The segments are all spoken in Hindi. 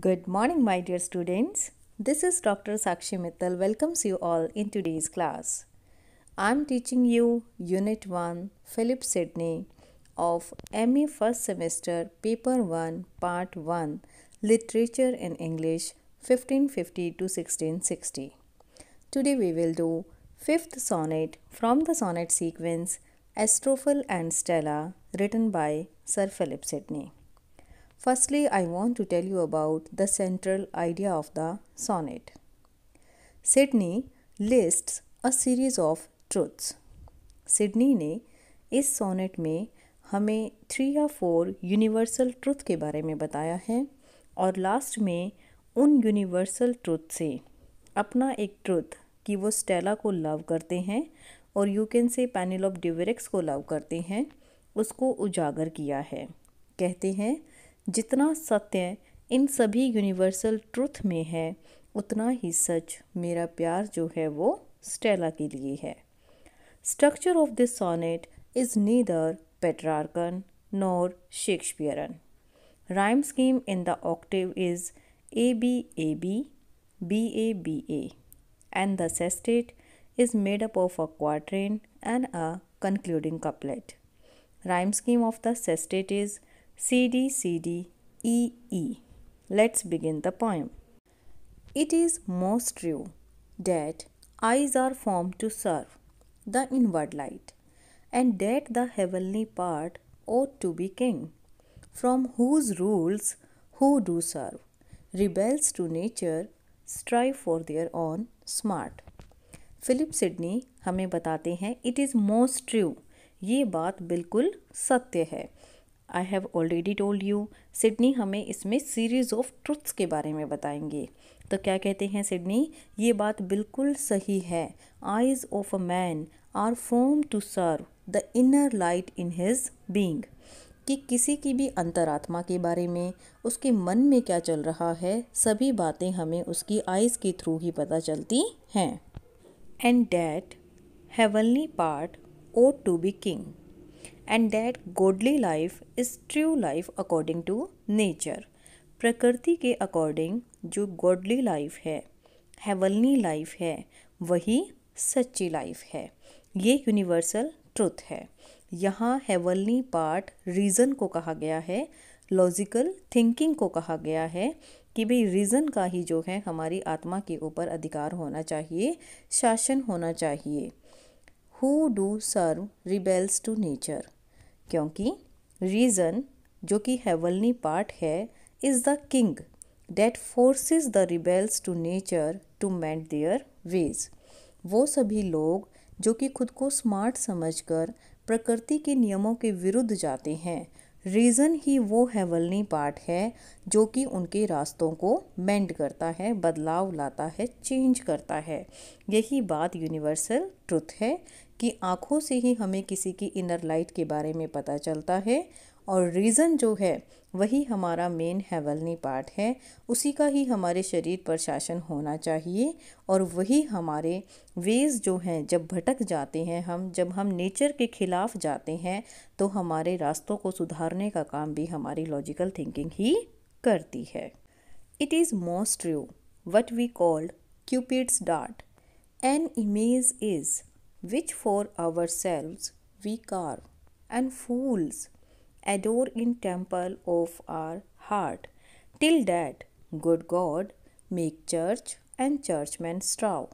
Good morning, my dear students. This is Dr. Sakshi Mittal welcomes you all in today's class. I am teaching you Unit 1 Philip Sidney of ME First Semester Paper 1 Part 1 Literature in English 1550 to 1660. Today we will do 5th sonnet from the sonnet sequence Astrophil and Stella written by Sir Philip Sidney. Firstly, I want to tell you about the central idea of the sonnet. Sidney lists a series of truths Sidney ने इस सोनेट में हमें थ्री या फोर यूनिवर्सल ट्रुथ के बारे में बताया है और लास्ट में उन यूनिवर्सल ट्रुथ से अपना एक ट्रुथ कि वो स्टेला को लव करते हैं और you can say Penelope Devereux को लव करते हैं उसको उजागर किया है कहते हैं जितना सत्य इन सभी यूनिवर्सल ट्रूथ में है उतना ही सच मेरा प्यार जो है वो स्टेला के लिए है structure of this sonnet is neither Petrarchan nor Shakespearean rhyme scheme in the octave is A B A B B A B A and the sestet is made up of a quatrain and a concluding couplet rhyme scheme of the sestet is C D C D E E. Let's begin the poem. It is most true that eyes are formed to serve the inward light, and that the heavenly part ought to be king, from whose rules who do serve, rebels to nature, strive for their own smart. Philip Sidney हमें बताते हैं इट इज़ मोस्ट ट्रू ये बात बिल्कुल सत्य है I have already told you Sidney हमें इसमें सीरीज़ ऑफ ट्रुथ्स के बारे में बताएंगे तो क्या कहते हैं सिडनी ये बात बिल्कुल सही है eyes of a man are form to serve the inner light in his being कि किसी की भी अंतरात्मा के बारे में उसके मन में क्या चल रहा है सभी बातें हमें उसकी आइज़ के थ्रू ही पता चलती हैं and that heavenly part ought to be king and that godly life is true life according to nature प्रकृति के अकॉर्डिंग जो गॉडली लाइफ है हेवलनी लाइफ है वही सच्ची लाइफ है ये यूनिवर्सल ट्रुथ है यहाँ हेवलनी पार्ट रीज़न को कहा गया है लॉजिकल थिंकिंग को कहा गया है कि भाई रीज़न का ही जो है हमारी आत्मा के ऊपर अधिकार होना चाहिए शासन होना चाहिए who do serve rebels to nature क्योंकि रीज़न जो कि हेवलनी पार्ट है is the king that forces the rebels to nature to mend their ways वो सभी लोग जो कि खुद को स्मार्ट समझकर प्रकृति के नियमों के विरुद्ध जाते हैं रीज़न ही वो हेवलनी पार्ट है जो कि उनके रास्तों को मेंड करता है बदलाव लाता है चेंज करता है यही बात यूनिवर्सल ट्रुथ है कि आँखों से ही हमें किसी की इनर लाइट के बारे में पता चलता है और रीज़न जो है वही हमारा मेन हैवलनी पार्ट है उसी का ही हमारे शरीर पर शासन होना चाहिए और वही हमारे वेज जो हैं जब भटक जाते हैं हम जब हम नेचर के ख़िलाफ़ जाते हैं तो हमारे रास्तों को सुधारने का काम भी हमारी लॉजिकल थिंकिंग ही करती है it is most true what we called Cupid's dart an image is which for ourselves we carve, and fools adore in temple of our heart, till that good God make church and churchmen straw.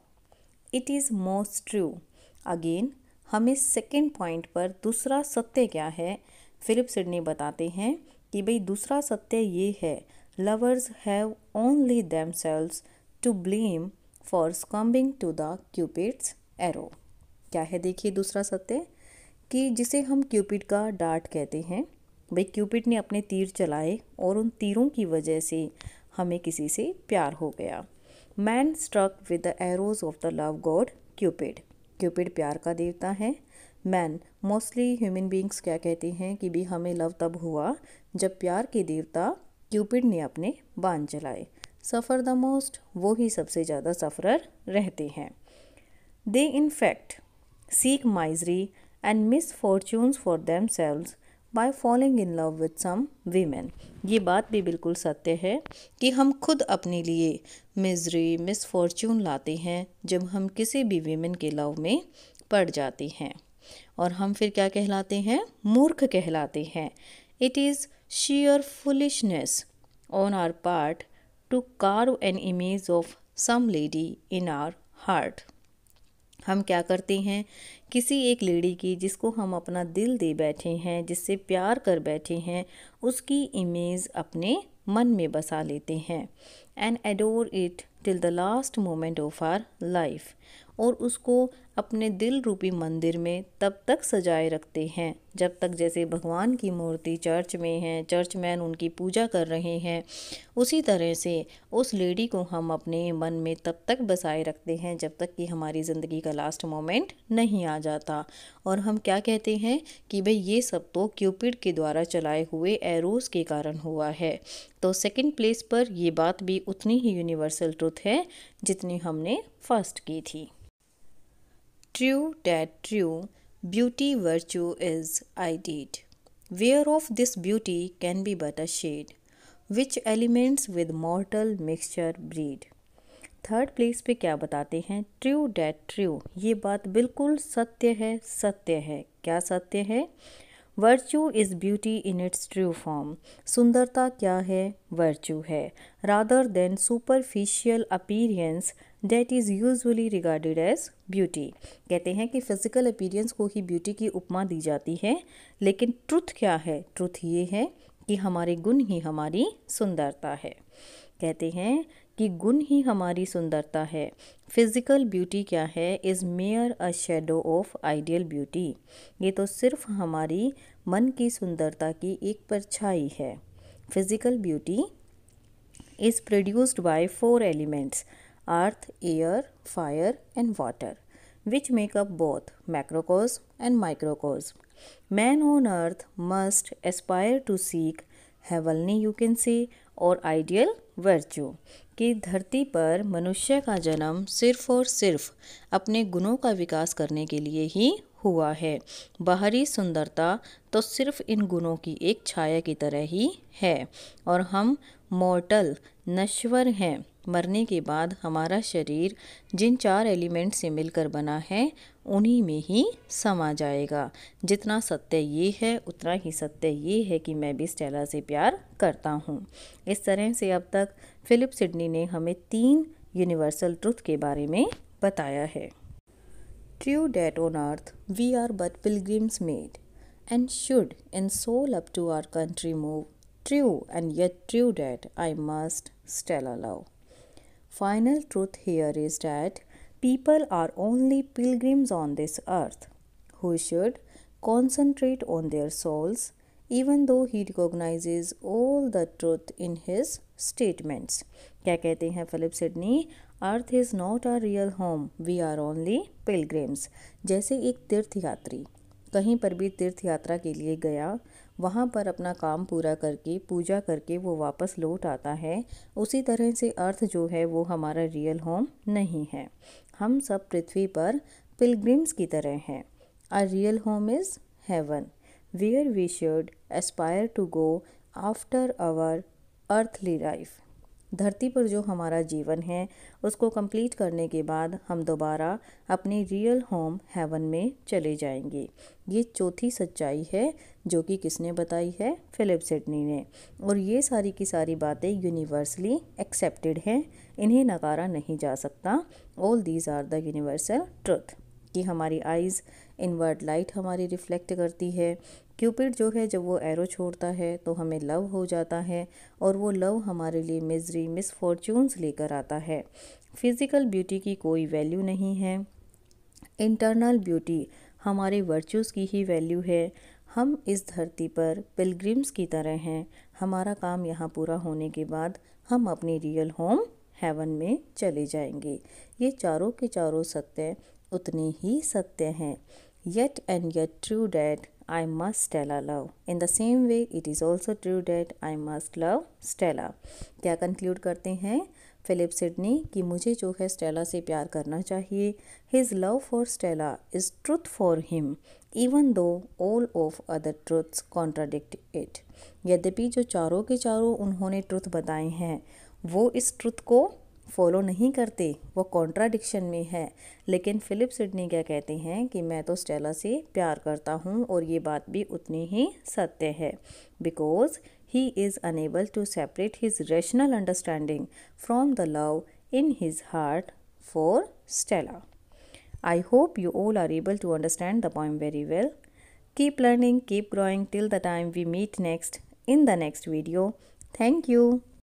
It is most true. Again हमें सेकेंड पॉइंट पर दूसरा सत्य क्या है फिलिप सिडनी बताते हैं कि भाई दूसरा सत्य ये है lovers have only themselves to blame for succumbing to the Cupid's arrow क्या है देखिए दूसरा सत्य कि जिसे हम क्यूपिड का डार्ट कहते हैं भाई क्यूपिड ने अपने तीर चलाए और उन तीरों की वजह से हमें किसी से प्यार हो गया man struck with the arrows of the love god Cupid Cupid प्यार का देवता है मैन मोस्टली ह्यूमन बींग्स क्या कहते हैं कि भी हमें लव तब हुआ जब प्यार के देवता क्यूपिड ने अपने बांध चलाए सफ़र द मोस्ट वो ही सबसे ज़्यादा सफरर रहते हैं they in fact seek misery and misfortunes for themselves by falling in love with some women. ये बात भी बिल्कुल सत्य है कि हम खुद अपने लिए मिजरी मिसफॉर्चून लाते हैं जब हम किसी भी वीमेन के लव में पड़ जाते हैं और हम फिर क्या कहलाते हैं मूर्ख कहलाते हैं it is sheer foolishness on our part to carve an image of some lady in our heart हम क्या करते हैं किसी एक लेडी की जिसको हम अपना दिल दे बैठे हैं जिससे प्यार कर बैठे हैं उसकी इमेज अपने मन में बसा लेते हैं and adore it till the last moment of our life और उसको अपने दिल रूपी मंदिर में तब तक सजाए रखते हैं जब तक जैसे भगवान की मूर्ति चर्च में है चर्च मैन उनकी पूजा कर रहे हैं उसी तरह से उस लेडी को हम अपने मन में तब तक बसाए रखते हैं जब तक कि हमारी ज़िंदगी का लास्ट मोमेंट नहीं आ जाता और हम क्या कहते हैं कि भाई ये सब तो क्यूपिड के द्वारा चलाए हुए एरोस के कारण हुआ है तो सेकेंड प्लेस पर ये बात भी उतनी ही यूनिवर्सल ट्रुथ ग्रोथ है जितनी हमने फर्स्ट की थी true that true beauty virtue is indeed whereof this beauty can be but a shade which elements with mortal mixture breed third place पे क्या बताते हैं ट्रू डैट ट्रू ये बात बिल्कुल सत्य है सत्य है क्या सत्य है virtue is beauty in its true form सुंदरता क्या है वर्च्यू है rather than superficial appearance that is usually regarded as beauty कहते हैं कि फिज़िकल अपीरियंस को ही ब्यूटी की उपमा दी जाती है लेकिन ट्रुथ क्या है ट्रुथ ये है कि हमारे गुण ही हमारी सुंदरता है कहते हैं कि गुण ही हमारी सुंदरता है फिज़िकल ब्यूटी क्या है is mere a shadow of ideal beauty ये तो सिर्फ हमारी मन की सुंदरता की एक परछाई है physical beauty is produced by four elements earth air fire and water which make up both macrocosm and microcosm man on earth must aspire to seek हेवलनी यू कैन से और आइडियल वर्चू कि धरती पर मनुष्य का जन्म सिर्फ और सिर्फ अपने गुणों का विकास करने के लिए ही हुआ है बाहरी सुंदरता तो सिर्फ इन गुणों की एक छाया की तरह ही है और हम मोर्टल नश्वर हैं मरने के बाद हमारा शरीर जिन चार एलिमेंट से मिलकर बना है उन्हीं में ही समा जाएगा जितना सत्य ये है उतना ही सत्य ये है कि मैं भी स्टेला से प्यार करता हूँ इस तरह से अब तक फिलिप सिडनी ने हमें तीन यूनिवर्सल ट्रुथ के बारे में बताया है true that on earth we are but pilgrims made and should in soul up to our country move true and yet true that I must Stella love final truth here is that people are only pilgrims on this earth who should concentrate on their souls even though he recognizes all the truth in his statements kya kehte hain philip Sidney earth is not our real home we are only pilgrims जैसे एक तीर्थ यात्री कहीं पर भी तीर्थ यात्रा के लिए गया वहाँ पर अपना काम पूरा करके पूजा करके वो वापस लौट आता है उसी तरह से अर्थ जो है वो हमारा रियल होम नहीं है हम सब पृथ्वी पर पिलग्रिम्स की तरह हैं our real home is heaven, where we should aspire to go after our earthly life धरती पर जो हमारा जीवन है उसको कंप्लीट करने के बाद हम दोबारा अपने रियल होम हेवन में चले जाएंगे ये चौथी सच्चाई है जो कि किसने बताई है फिलिप सिडनी ने और ये सारी की सारी बातें यूनिवर्सली एक्सेप्टेड हैं इन्हें नकारा नहीं जा सकता all these are the universal truth कि हमारी आइज़ इनवर्ड लाइट हमारी रिफ़्लेक्ट करती है क्यूपिड जो है जब वो एरो छोड़ता है तो हमें लव हो जाता है और वो लव हमारे लिए मिजरी मिसफॉर्चून्स लेकर आता है फिज़िकल ब्यूटी की कोई वैल्यू नहीं है इंटरनल ब्यूटी हमारे वर्चूज़ की ही वैल्यू है हम इस धरती पर पिलग्रिम्स की तरह हैं हमारा काम यहाँ पूरा होने के बाद हम अपनी रियल होम हेवन में चले जाएंगे ये चारों के चारों सत्य उतने ही सत्य हैं yet and yet true that I must Stella love. In the same way, it is also true that I must love Stella. क्या conclude करते हैं Philip Sidney कि मुझे जो है Stella से प्यार करना चाहिए His love for Stella is truth for him, even though all of other truths contradict it. यद्यपि जो चारों के चारों उन्होंने truth बताए हैं वो इस truth को फॉलो नहीं करते वो कॉन्ट्राडिक्शन में है लेकिन फिलिप सिडनी क्या कहते हैं कि मैं तो स्टेला से प्यार करता हूँ और ये बात भी उतनी ही सत्य है because he is unable to separate his rational understanding from the love in his heart for Stella I hope you all are able to understand the point very well keep learning keep growing till the time we meet next in the next video thank you